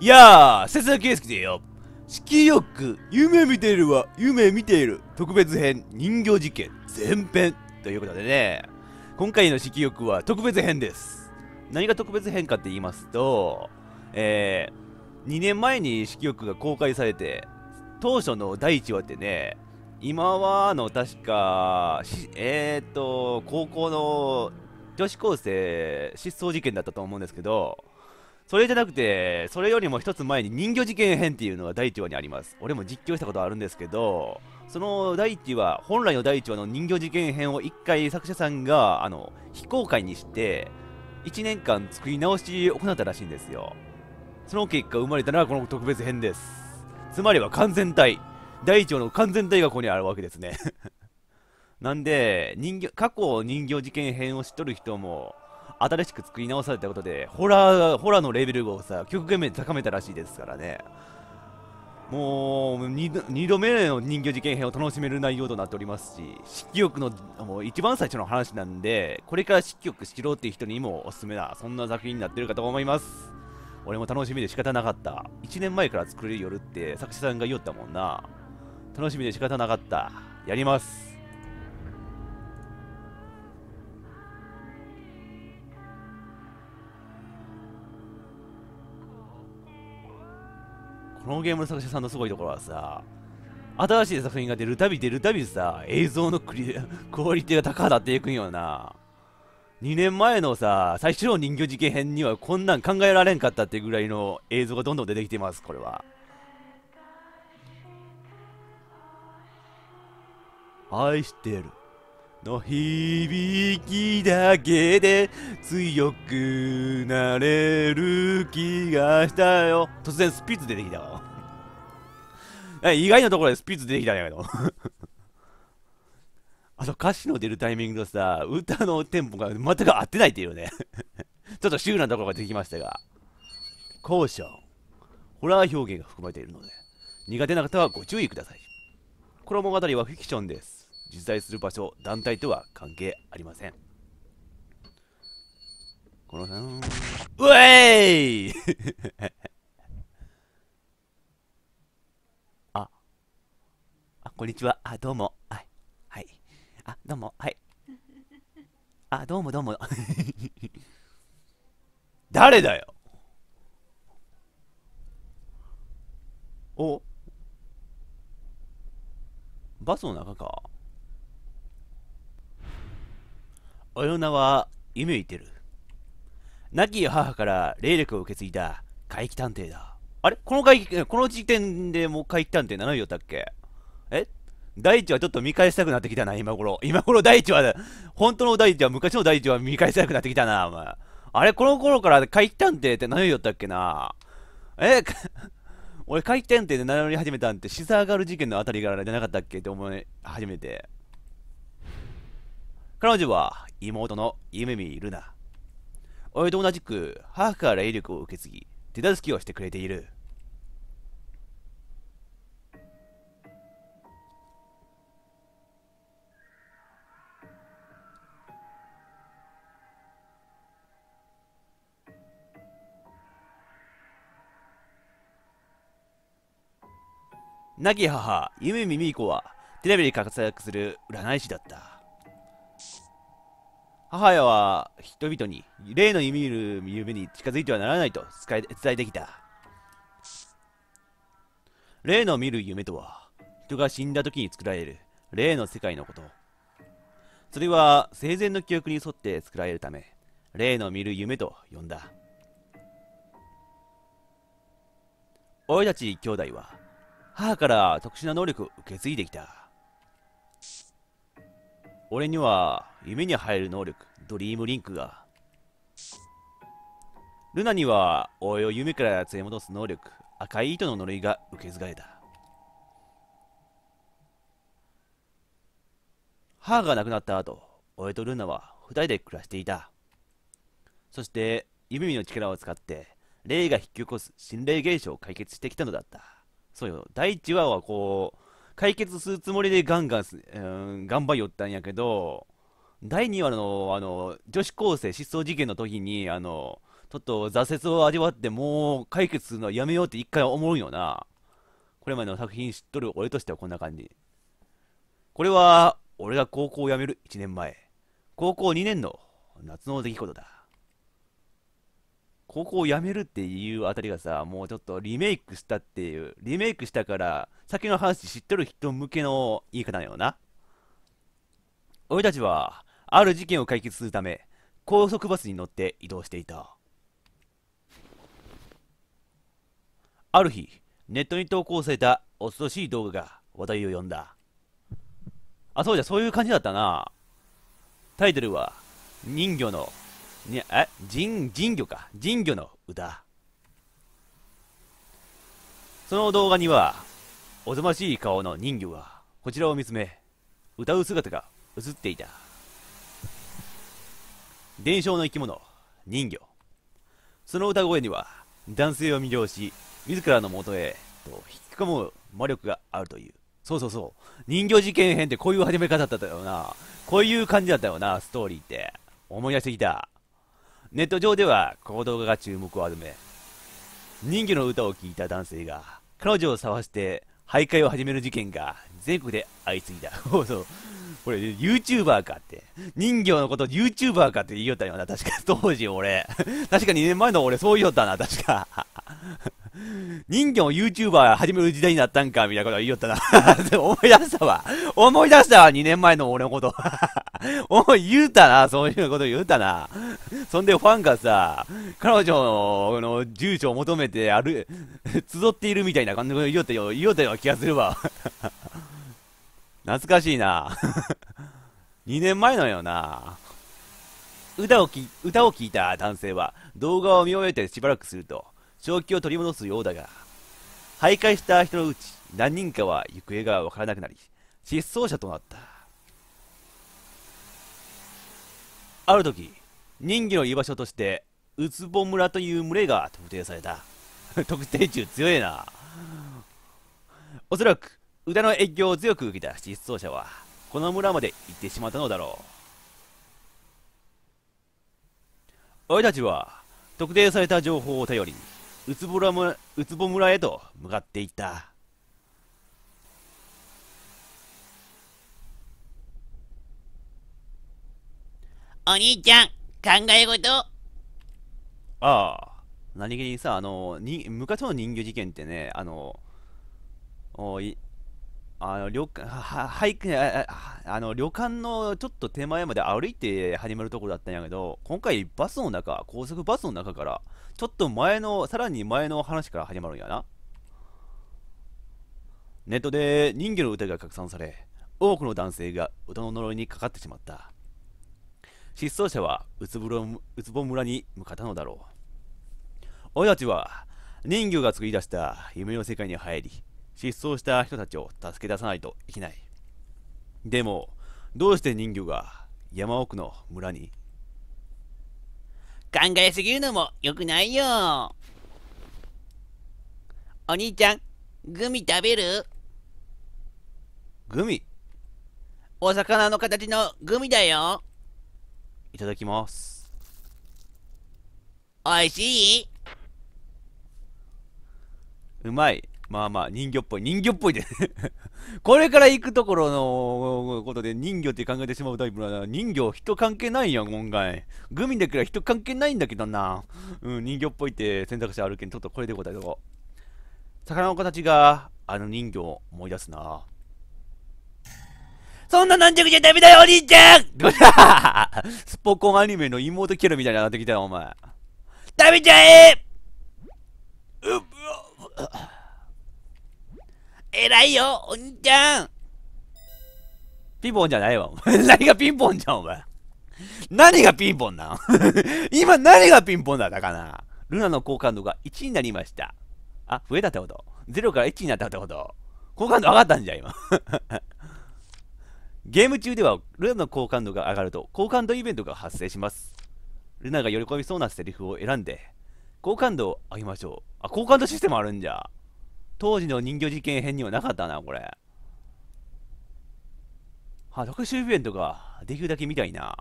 いやあ、節約す介でよ。色欲、夢見ているわ、夢見ている。特別編、人形事件、前編。ということでね、今回の色欲は特別編です。何が特別編かって言いますと、えー、2年前に色欲が公開されて、当初の第1話ってね、今は、あの、確か、えっ、ー、と、高校の女子高生失踪事件だったと思うんですけど、それじゃなくて、それよりも一つ前に人魚事件編っていうのが第1話にあります。俺も実況したことあるんですけど、その第1話、本来の第1話の人魚事件編を1回作者さんが、あの、非公開にして、1年間作り直し行ったらしいんですよ。その結果生まれたのがこの特別編です。つまりは完全体。第1話の完全体がここにあるわけですね なんで、人魚、過去人形事件編を知っとる人も、新しく作り直されたことで、ホラー、ホラーのレベルをさ、極限面で高めたらしいですからね。もう2度度目の人魚事件編を楽しめる内容となっておりますし、色欲のもう一番最初の話なんで、これから色欲しろっていう人にもおすすめな、そんな作品になってるかと思います。俺も楽しみで仕方なかった。1年前から作れる夜って作者さんが言おったもんな。楽しみで仕方なかった。やります。このゲームの作者さんのすごいところはさ、新しい作品が出るたび出るたびさ、映像のク オリティが高くなっていくんよな。2年前のさ、最初の人魚事件編にはこんなん考えられんかったってぐらいの映像がどんどん出てきてます、これは。愛してる。の響きだけで強くなれる気がしたよ。突然スピッツ出てきたわ。意外なところでスピッツ出てきたんやけど。あと歌詞の出るタイミングとさ、歌のテンポが全く合ってないっていうね。ちょっとシュールなところができましたが。コーション。ホラー表現が含まれているので、苦手な方はご注意ください。この物語はフィクションです。実在する場所団体とは関係ありませんこの辺うえい ああこんにちはあどうもはいはいあどうもはいあどうもどうも 誰だよおバスの中かおよなは、夢メてる亡き母から霊力を受け継いだ怪奇探偵だ。あれこの怪奇、この時点でもう怪奇探偵名乗りよったっけえ大地はちょっと見返したくなってきたな、今頃。今頃大地は、本当の大地は、昔の大地は見返したくなってきたな、お前。あれこの頃から怪奇探偵って何乗よったっけなえ 俺怪奇探偵で名乗り始めたんってシザーガール事件のあたりからじゃなかったっけって思い始めて。彼女は妹の夢みるな。俺と同じく母から威力を受け継ぎ、手助けをしてくれている。亡き母、夢めみみ子は、テレビで活躍する占い師だった。母親は人々に例の夢見る夢に近づいてはならないと伝えてきた例の見る夢とは人が死んだ時に作られる例の世界のことそれは生前の記憶に沿って作られるため例の見る夢と呼んだ俺たち兄弟は母から特殊な能力を受け継いできた俺には夢に入る能力、ドリームリンクが。ルナには、俺を夢から連れ戻す能力、赤い糸の呪いが受け継がれた。母が亡くなった後、俺とルナは2人で暮らしていた。そして、夢見の力を使って、霊が引き起こす心霊現象を解決してきたのだった。そうよ、第1話はこう、解決するつもりでガンガンす、うん、頑張りよったんやけど、第2話の、あの、女子高生失踪事件の時に、あの、ちょっと挫折を味わって、もう解決するのはやめようって一回思うよな。これまでの作品知っとる俺としてはこんな感じ。これは、俺が高校を辞める1年前、高校2年の夏の出来事だ。高校を辞めるっていうあたりがさ、もうちょっとリメイクしたっていう、リメイクしたから、先の話知ってる人向けの言い方よな。俺たちは、ある事件を解決するため、高速バスに乗って移動していた。ある日、ネットに投稿された恐ろしい動画が話題を呼んだ。あ、そうじゃ、そういう感じだったな。タイトルは、人魚のにあ人人魚か人魚の歌その動画にはおぞましい顔の人魚がこちらを見つめ歌う姿が映っていた伝承の生き物人魚その歌声には男性を魅了し自らのもとへと引き込む魔力があるというそうそうそう人魚事件編ってこういう始め方だったよなこういう感じだったよなストーリーって思い出してきたネット上ではこの動画が注目を集め、人魚の歌を聴いた男性が、彼女を探して徘徊を始める事件が全国で相次いだ。そうそう。これ、YouTuber かって。人魚のこと YouTuber かって言いよったよな、確か。当時俺。確か2年前の俺そう言いよったな、確か。人魚を YouTuber 始める時代になったんか、みたいなこと言いよったな。思い出したわ。思い出したわ、2年前の俺のこと。おい、言うたな、そういうこと言うたな。そんでファンがさ、彼女の住所を求めて、ある、集っているみたいな感じで言いよったよ、言おったような気がするわ。懐かしいな。2年前のよな。歌をき、歌を聴いた男性は動画を見終えてしばらくすると、正気を取り戻すようだが、徘徊した人のうち何人かは行方がわからなくなり、失踪者となった。ある時、人魚の居場所として、ウツボ村という群れが特定された。特定中強えな。おそらく、歌の影響を強く受けた失踪者は、この村まで行ってしまったのだろう。俺たちは、特定された情報を頼りに、ウツボら村うつぼ村へと向かっていったお兄ちゃん考え事ああ何気にさあのに昔の人魚事件ってねあのおいあの旅館ははあの旅館のちょっと手前まで歩いて始まるところだったんやけど、今回バスの中、高速バスの中から、ちょっと前の、さらに前の話から始まるんやな。ネットで人魚の歌が拡散され、多くの男性が歌の呪いにかかってしまった。失踪者はうつぼろうつぼ村に向かったのだろう。俺たちは人魚が作り出した夢の世界に入り、失踪した人たちを助け出さないといけない。でも、どうして人魚が山奥の村に考えすぎるのもよくないよ。お兄ちゃん、グミ食べるグミお魚の形のグミだよ。いただきます。おいしいうまい。まあまあ、人魚っぽい。人魚っぽいで これから行くところのことで人魚って考えてしまうタイプなら、人魚人関係ないやん、今回。グミだけは人関係ないんだけどな。うん、人魚っぽいって選択肢あるけん、ちょっとこれで答えとこう。魚の形が、あの人魚を思い出すな。そんな軟弱じゃダメだよ、お兄ちゃん スポコンアニメの妹キャラみたいになってきたよ、お前。食べちゃえうっ、うっ、偉いよ、お兄ちゃんピンポンじゃないわ。何がピンポンじゃん、お前。何がピンポンなの 今何がピンポンだったかなルナの好感度が1になりました。あ、増えたってこと ?0 から1になったってこと好感度上がったんじゃ、今。ゲーム中ではルナの好感度が上がると好感度イベントが発生します。ルナが喜びそうなセリフを選んで好感度を上げましょう。あ、好感度システムあるんじゃ。当時の人魚事件編にはなかったな、これ。あ、特集イベントが、できるだけ見たいな。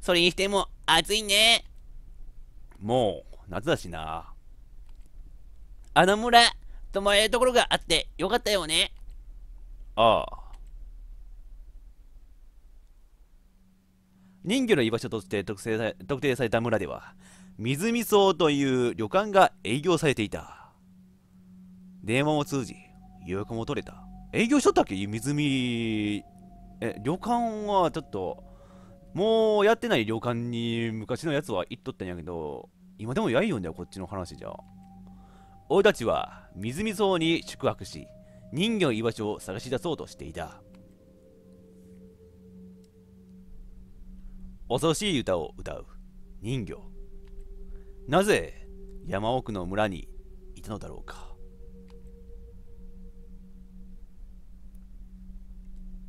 それにしても、暑いね。もう、夏だしな。あの村、泊まれるところがあって、よかったよね。ああ。人魚の居場所として特定された村では、水味噌という旅館が営業されていた。電話を通じ、予約も取れた。営業しとったっけ湖、え、旅館はちょっと、もうやってない旅館に昔のやつは行っとったんやけど、今でもやいよんだよ、こっちの話じゃ。俺たちは、そうに宿泊し、人魚の居場所を探し出そうとしていた。恐ろしい歌を歌う人魚なぜ山奥の村にいたのだろうか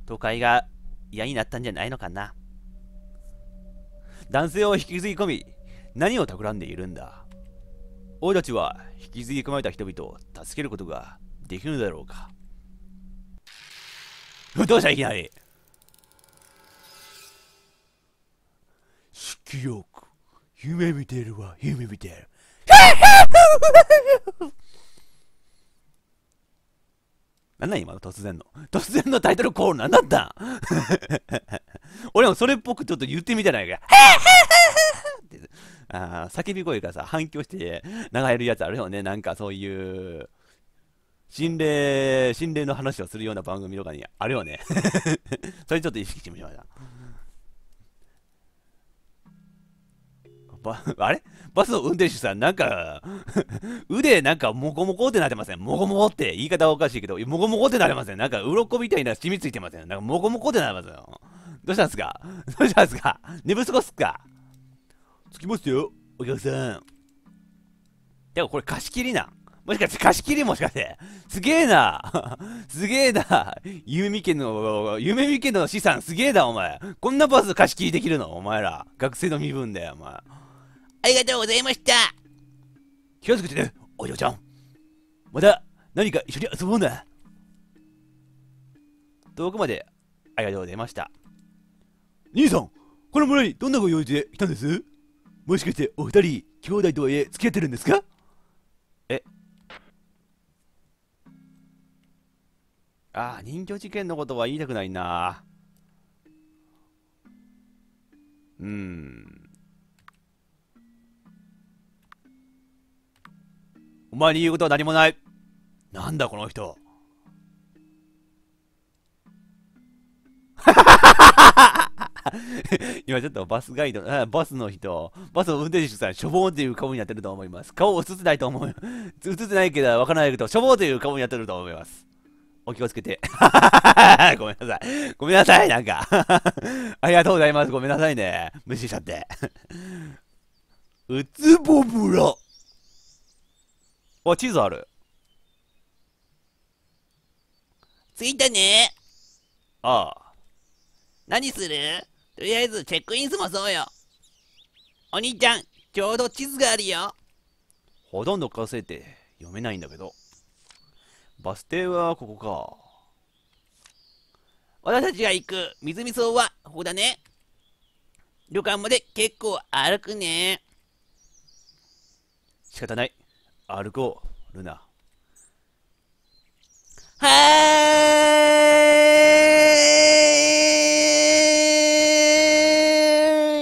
都会が嫌になったんじゃないのかな。男性を引きずり込み、何を企んでいるんだ俺たちは引きずり込まれた人々を助けることができるのだろうかどうしたいきなり色欲夢見てるわ夢見てるなんなん今の突然の。突然のタイトルコールなんだった 俺もそれっぽくちょっと言ってみたらいか。あ叫び声がさ、反響して流れるやつあるよね。なんかそういう、心霊、心霊の話をするような番組とかにあるよね。それちょっと意識してみました。ば あれバスの運転手さん、なんか 腕なんかモコモコってなってません。モコモコって言い方はおかしいけど、モコモコってなれません。なんか鱗みたいな染みついてません。なんかモコモコってなれません。どうしたんすかどうしたんすか寝不足っすか着きましたよ、お客さん。でもこれ貸し切りな。もしかして貸し切りもしかして。すげえなすげえな夢見家の、夢見家の資産すげえだお前。こんなバス貸し切りできるのお前ら。学生の身分だよ、お前。ありがとうございました気をつけてね、お嬢ちゃん。また、何か一緒に遊ぼうな。遠くまで、ありがとうございました。兄さん、この村にどんなご用事で来たんですもしかしてお二人、兄弟とはいえ付き合ってるんですかえああ、人魚事件のことは言いたくないな。うん。お前に言うことは何もない。なんだこの人。今ちょっとバスガイド、バスの人、バスの運転手さん、しょぼーんという顔になってると思います。顔を映ってないと思う。映ってないけど、わからないけど、しょぼーんという顔になってると思います。お気をつけて。ごめんなさい。ごめんなさい、なんか。ありがとうございます。ごめんなさいね。無視しちゃって。うつぼ村。あ、地図ある。着いたねああ。何するとりあえずチェックイン済まそうよ。お兄ちゃん、ちょうど地図があるよ。ほとんど稼いで読めないんだけど。バス停はここか。私たちが行くそうはここだね。旅館まで結構歩くね。仕方ない。歩こう、ルナ。は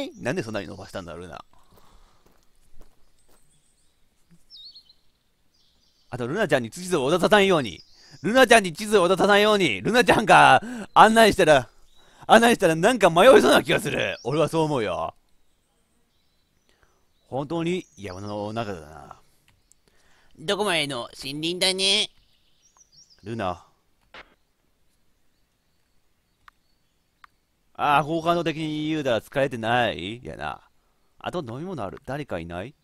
いなんでそんなに伸ばしたんだ、ルナ。あと、ルナちゃんに地図を渡さないように。ルナちゃんに地図を渡さないように。ルナちゃんが案内したら、案内したらなんか迷いそうな気がする。俺はそう思うよ。本当に山の中だな。どこまでの森林だね。ルナ。ああ、好感の的に言うたら疲れてないいやな。あと飲み物ある誰かいない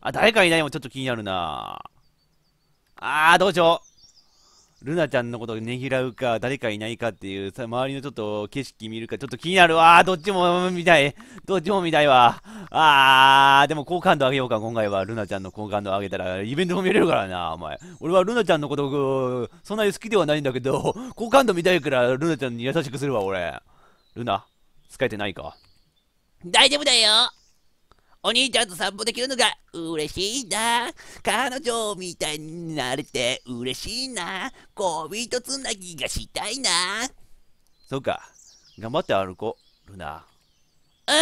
あ、誰かいないもちょっと気になるな。ああ、どうしよう。ルナちゃんのことねぎらうか、誰かいないかっていう、さ周りのちょっと景色見るか、ちょっと気になるわどっちも見たいどっちも見たいわあー、でも好感度上げようか、今回は。ルナちゃんの好感度上げたら、イベントも見れるからな、お前。俺はルナちゃんのこと、そんなに好きではないんだけど、好感度見たいから、ルナちゃんに優しくするわ、俺。ルナ、使えてないか大丈夫だよお兄ちゃんと散歩できるのが嬉しいな。彼女みたいになれて嬉しいな。恋人つなぎがしたいな。そうか。頑張って歩こう、ルナ。うん。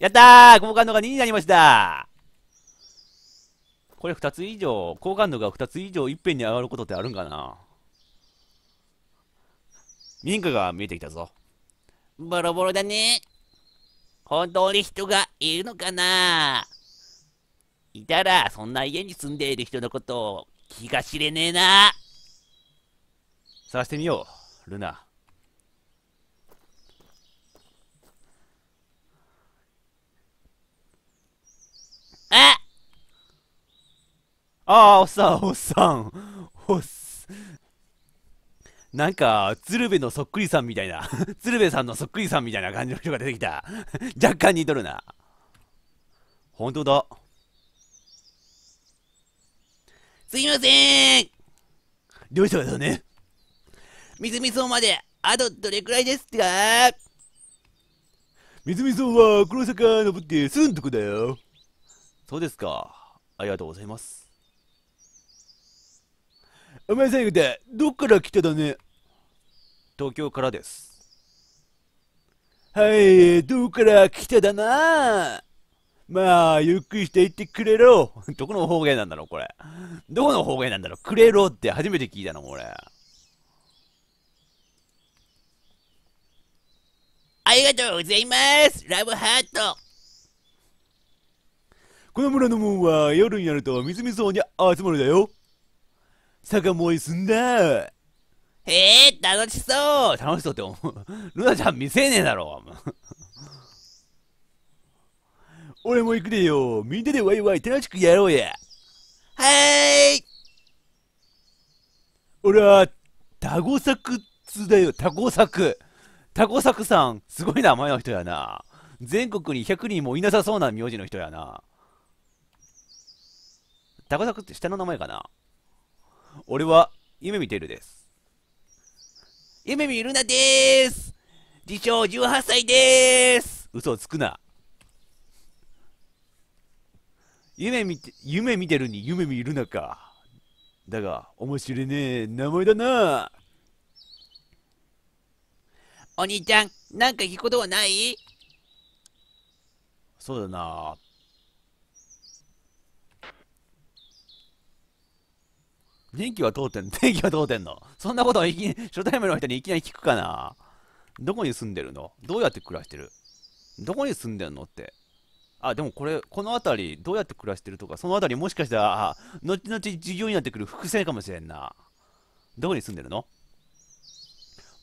やったー好感度が2になりましたこれ2つ以上、好感度が2つ以上いっぺんに上がることってあるんかな民家が見えてきたぞ。ボロボロだね。本当に人がいるのかないたら、そんな家に住んでいる人のことを気が知れねえな。探してみよう、ルナ。あああ、おっさん、おっさん。おっさん。なんか、鶴瓶のそっくりさんみたいな、鶴瓶さんのそっくりさんみたいな感じの人が出てきた。若干似とるな。ほんとだ。すいませんどうしたんだねみずみそまで、あとどれくらいですかみずみそは、黒の坂登ってすんとこだよ。そうですか。ありがとうございます。お前最後だ。どっから来ただね東京からです。はい、どうから来ただなまあ、ゆっくりしていってくれろ。どこの方言なんだろう、これ。どこの方言なんだろう、くれろって初めて聞いたの、これ。ありがとうございます。ラブハート。この村の門は夜になるとみずみそうに集まるだよ。酒もいすんだ。へえ、楽しそう楽しそうって思う。ルナちゃん見せねえだろ。俺も行くでよ。みんなでワイワイ楽しくやろうや。はーい。俺は、タゴサクっつだよ。タゴサク。タゴサクさん、すごい名前の人やな。全国に100人もいなさそうな名字の人やな。タゴサクって下の名前かな。俺は、夢見てるです。ゆめみるなでーす自称18歳でーす嘘をつくな。夢見て、夢見てるに夢見るなか。だが、面白いね名前だな。お兄ちゃん、なんか聞くことはないそうだな。電気は通ってんの 電気は通ってんのそんなこといき初対面の人にいきなり聞くかなどこに住んでるのどうやって暮らしてるどこに住んでんのって。あ、でもこれ、この辺り、どうやって暮らしてるとか、その辺りもしかしたら、後々授業になってくる複製かもしれんな。どこに住んでるの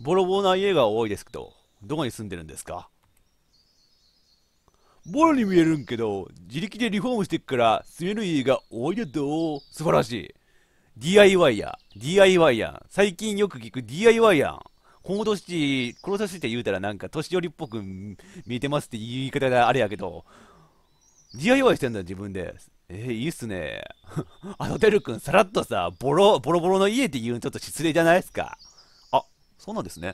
ボロボロな家が多いですけど、どこに住んでるんですかボロに見えるんけど、自力でリフォームしてっから、住める家が多いだと、素晴らしい。DIY や、DIY や、最近よく聞く DIY やん。報道し、黒差して言うたらなんか年寄りっぽく見えてますって言い方があれやけど、DIY してんだ自分で。えー、いいっすね。あのてるくん、さらっとさ、ボロ、ボロボロの家って言うのちょっと失礼じゃないですか。あ、そうなんですね。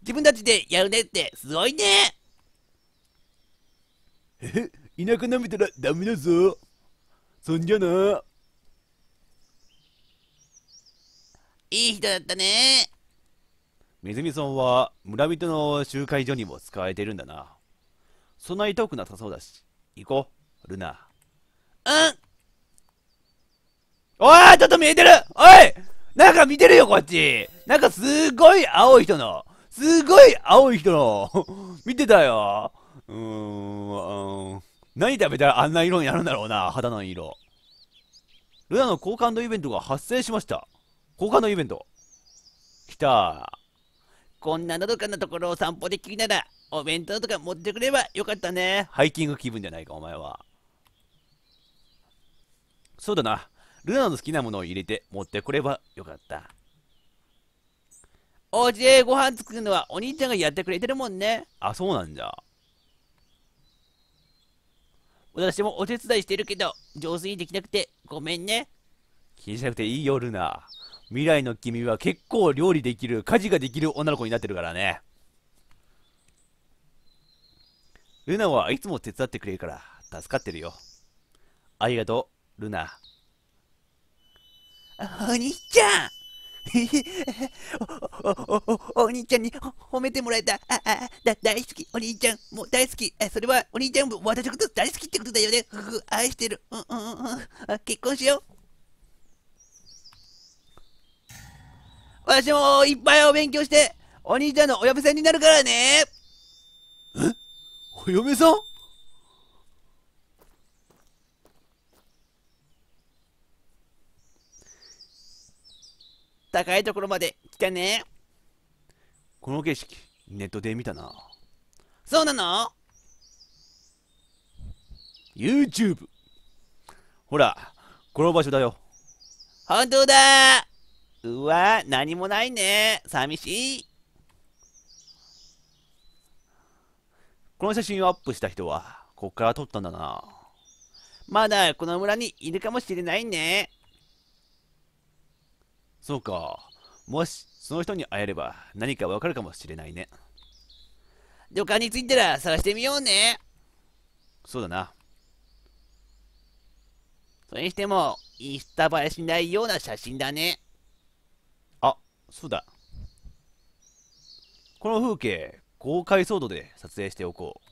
自分たちでやるねって、すごいねえ、田舎舐めたらダメだぞ。そんじゃな。いい人だったね。水見村は村人の集会所にも使われてるんだな。そんな遠くなさそうだし。行こう、ルナ。うんおいちょっと見えてるおいなんか見てるよ、こっちなんかすごい青い人の、すごい青い人の、見てたよ。うーん、何食べたらあんな色になるんだろうな、肌の色。ルナの好感度イベントが発生しました。交換のイベント。来た。こんなのどかなところを散歩できるなら、お弁当とか持ってくればよかったね。ハイキング気分じゃないか、お前は。そうだな。ルナの好きなものを入れて持ってくればよかった。おうちでご飯作るのはお兄ちゃんがやってくれてるもんね。あ、そうなんじゃ。私もお手伝いしてるけど、上手にできなくてごめんね。気にしなくていいよ、ルナ。未来の君は結構料理できる、家事ができる女の子になってるからね。ルナはいつも手伝ってくれるから、助かってるよ。ありがとう、ルナ。お兄ちゃんおおおお兄ちゃんに褒めてもらえたああだ大好きお兄ちゃんもう大好きそれはお兄ちゃんも私のこと大好きってことだよね愛してる、うんうんうん、結婚しよう私もいっぱいお勉強して、お兄ちゃんのお嫁さんになるからね。えお嫁さん高いところまで来たね。この景色、ネットで見たな。そうなの ?YouTube。ほら、この場所だよ。本当だうわ、何もないね。寂しい。この写真をアップした人は、こっから撮ったんだな。まだこの村にいるかもしれないね。そうか。もし、その人に会えれば何かわかるかもしれないね。旅館に着いたら探してみようね。そうだな。それにしても、インスタ映えしないような写真だね。そうだ。この風景、開ソードで撮影しておこう。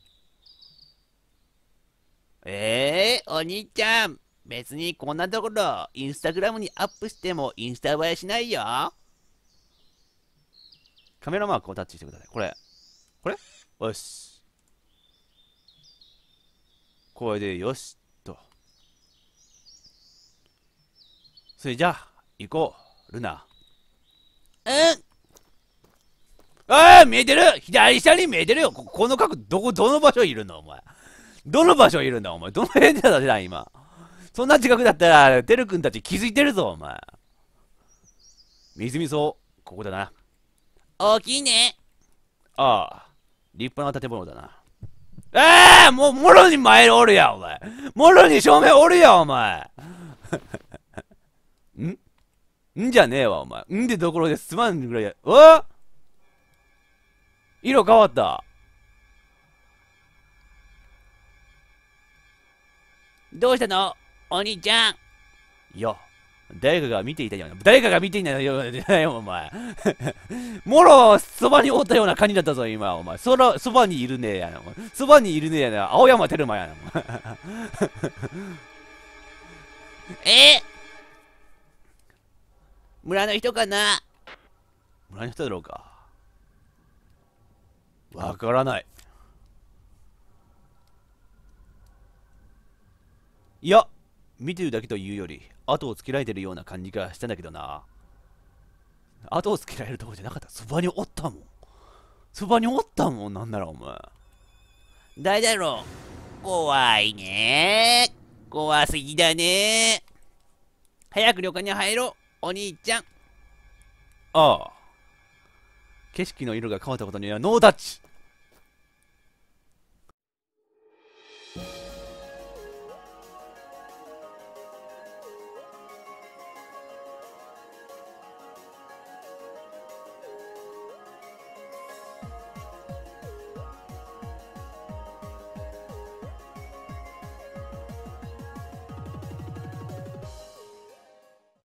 ええー、お兄ちゃん。別にこんなところ、インスタグラムにアップしてもインスタ映えしないよ。カメラマークをタッチしてください。これ。これよし。これでよしと。それじゃあ、行こう、ルナ。うんああ見えてる左下に見えてるよここの角どこ、どの場所いるんだ、お前。どの場所いるんだお前。どの辺でだだ今。そんな近くだったら、てるくんたち気づいてるぞ、お前。水みそ、ここだな。大きいね。ああ、立派な建物だな。ええー、もう、もろに前おるや、お前。もろに正面おるや、お前。んじゃねえわ、お前。んでどころですまんぐらいや。お色変わったどうしたのお兄ちゃん。いや、誰かが見ていたような、誰かが見ていいような、よ、お前。もろ、そばにおったような感じだったぞ、今、お前。そら、そばにいるねやな、お前。そばにいるねやな、青山テルマやな、お前。え村の人かな村の人だろうか。わからない。いや、見てるだけというより、後をつけられてるような感じがしたんだけどな。後をつけられるとこじゃなかった。そばにおったもん。そばにおったもん、なんならお前。誰だろう怖いね怖すぎだね早く旅館に入ろうお兄ちゃんああ景色の色が変わったことにはノータッチ